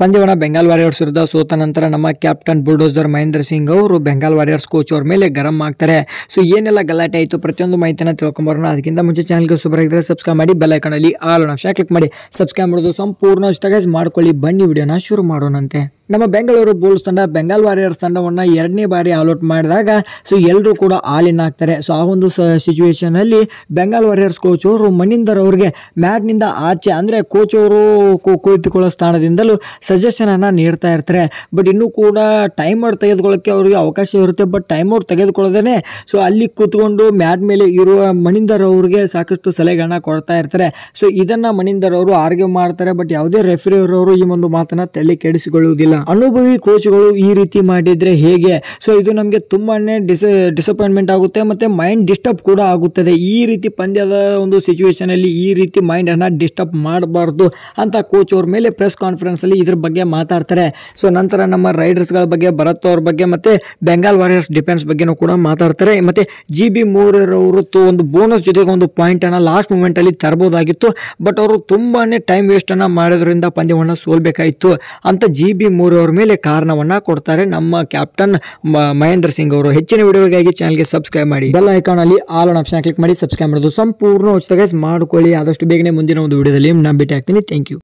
ಪಂದ್ಯವನ್ನು ಬೆಂಗಾಲ್ ವಾರಿಯರ್ಸ್ ವಿರುದ್ಧ ಸೋತ ನಂತರ ನಮ್ಮ ಕ್ಯಾಪ್ಟನ್ ಬುಲ್ಡೋಸರ್ ಮಹೇಂದ್ರ ಸಿಂಗ್ ಅವರು ಬೆಂಗಾಲ್ ವಾರಿಯರ್ಸ್ ಕೋಚ್ ಅವ್ರ ಮೇಲೆ ಗರಂ ಆಗ್ತಾರೆ ಸೊ ಏನೆಲ್ಲ ಗಲಾಟೆ ಆಯಿತು ಪ್ರತಿಯೊಂದು ಮಾಹಿತಿನ ತಿಳ್ಕೊಂಬರೋಣ ಅದಕ್ಕಿಂತ ಮುಂಚೆ ಚಾನಲ್ಗೆ ಆಗಿದ್ರೆ ಸಬ್ಸ್ಕ್ರೈಬ್ ಮಾಡಿ ಬೆಲ್ ಐಕನಲ್ಲಿ ಆಲ್ ಆಪ್ಷನ್ ಕ್ಲಿಕ್ ಮಾಡಿ ಸಬ್ಸ್ಕ್ರೈಬ್ ಮಾಡೋದು ಸಂಪೂರ್ಣ ಇಷ್ಟಗೈಸ್ ಮಾಡ್ಕೊಳ್ಳಿ ಬನ್ನಿ ವಿಡಿಯೋನ ಶುರು ಮಾಡೋಣಂತೆ ನಮ್ಮ ಬೆಂಗಳೂರು ಬುಲ್ಸ್ ತಂಡ ಬೆಂಗಾಲ್ ವಾರಿಯರ್ಸ್ ತಂಡವನ್ನು ಎರಡನೇ ಬಾರಿ ಔಟ್ ಮಾಡಿದಾಗ ಸೊ ಎಲ್ಲರೂ ಕೂಡ ಆಲ್ ಇನ್ ಆಗ್ತಾರೆ ಸೊ ಆ ಒಂದು ಸಿಚುವೇಶನಲ್ಲಿ ಬೆಂಗಾಲ್ ವಾರಿಯರ್ಸ್ ಕೋಚ್ ಅವರು ಮಣಿಂದರ್ ಅವ್ರಿಗೆ ಮ್ಯಾಟ್ನಿಂದ ಆಚೆ ಅಂದರೆ ಕೋಚ್ ಅವರು ಕುಳಿತುಕೊಳ್ಳೋ ಸ್ಥಾನದಿಂದಲೂ ಸಜೆಷನನ್ನು ನೀಡ್ತಾ ಇರ್ತಾರೆ ಬಟ್ ಇನ್ನೂ ಕೂಡ ಟೈಮ್ ಔಟ್ ತೆಗೆದುಕೊಳ್ಳೋಕ್ಕೆ ಅವರಿಗೆ ಅವಕಾಶ ಇರುತ್ತೆ ಬಟ್ ಟೈಮ್ ಔಟ್ ತೆಗೆದುಕೊಳ್ಳೋದೇ ಸೊ ಅಲ್ಲಿ ಕೂತ್ಕೊಂಡು ಮ್ಯಾಟ್ ಮೇಲೆ ಇರುವ ಮಣಿಂದರ್ ಅವ್ರಿಗೆ ಸಾಕಷ್ಟು ಸಲಹೆಗಳನ್ನ ಕೊಡ್ತಾ ಇರ್ತಾರೆ ಸೊ ಇದನ್ನು ಮಣಿಂದರ್ ಅವರು ಆರ್ಗ್ಯೂ ಮಾಡ್ತಾರೆ ಬಟ್ ಯಾವುದೇ ರೆಫ್ರಿ ಅವರು ಈ ಒಂದು ಮಾತನ್ನು ತಲೆ ಕೆಡಿಸಿಕೊಳ್ಳುವುದಿಲ್ಲ ಅನುಭವಿ ಕೋಚ್ಗಳು ಈ ರೀತಿ ಮಾಡಿದರೆ ಹೇಗೆ ಸೊ ಇದು ನಮಗೆ ತುಂಬಾ ಡಿಸ ಡಿಸಪಾಯಿಂಟ್ಮೆಂಟ್ ಆಗುತ್ತೆ ಮತ್ತು ಮೈಂಡ್ ಡಿಸ್ಟರ್ಬ್ ಕೂಡ ಆಗುತ್ತದೆ ಈ ರೀತಿ ಪಂದ್ಯದ ಒಂದು ಅಲ್ಲಿ ಈ ರೀತಿ ಮೈಂಡನ್ನು ಡಿಸ್ಟರ್ಬ್ ಮಾಡಬಾರ್ದು ಅಂತ ಕೋಚ್ ಅವ್ರ ಮೇಲೆ ಪ್ರೆಸ್ ಅಲ್ಲಿ ಇದ್ರ ಬಗ್ಗೆ ಮಾತಾಡ್ತಾರೆ ಸೊ ನಂತರ ನಮ್ಮ ರೈಡರ್ಸ್ಗಳ ಬಗ್ಗೆ ಭರತ್ ಅವ್ರ ಬಗ್ಗೆ ಮತ್ತು ಬೆಂಗಾಲ್ ವಾರಿಯರ್ಸ್ ಡಿಫೆನ್ಸ್ ಬಗ್ಗೆನೂ ಕೂಡ ಮಾತಾಡ್ತಾರೆ ಮತ್ತು ಜಿ ಬಿ ಮೂರರವರು ಒಂದು ಬೋನಸ್ ಜೊತೆಗೆ ಒಂದು ಪಾಯಿಂಟನ್ನು ಲಾಸ್ಟ್ ಮೂಮೆಂಟಲ್ಲಿ ತರಬಹುದಾಗಿತ್ತು ಬಟ್ ಅವರು ತುಂಬಾ ಟೈಮ್ ವೇಸ್ಟನ್ನು ಮಾಡೋದ್ರಿಂದ ಪಂದ್ಯವನ್ನು ಸೋಲ್ಬೇಕಾಯಿತು ಅಂತ ಜಿ ಬಿ ಅವ್ರ ಮೇಲೆ ಕಾರಣವನ್ನ ಕೊಡ್ತಾರೆ ನಮ್ಮ ಕ್ಯಾಪ್ಟನ್ ಮಹೇಂದ್ರ ಸಿಂಗ್ ಅವರು ಹೆಚ್ಚಿನ ವಿಡಿಯೋಗಾಗಿ ಚಾನಲ್ಗೆ ಸಬ್ಸ್ಕ್ರೈಬ್ ಮಾಡಿ ಬೆಲ್ ಐಕಾನ್ ಅಲ್ಲಿ ಆಲ್ ಆಪ್ಷನ್ ಕ್ಲಿಕ್ ಮಾಡಿ ಸಬ್ಸ್ಕ್ರೈಬ್ ಮಾಡೋದು ಸಂಪೂರ್ಣ ಉಚಿತ ಮಾಡ್ಕೊಳ್ಳಿ ಆದಷ್ಟು ಬೇಗನೆ ಮುಂದಿನ ಒಂದು ವಿಡಿಯೋದಲ್ಲಿ ನಾನು ಭೇಟಿ ಆಗ್ತೀನಿ ಥ್ಯಾಂಕ್ ಯು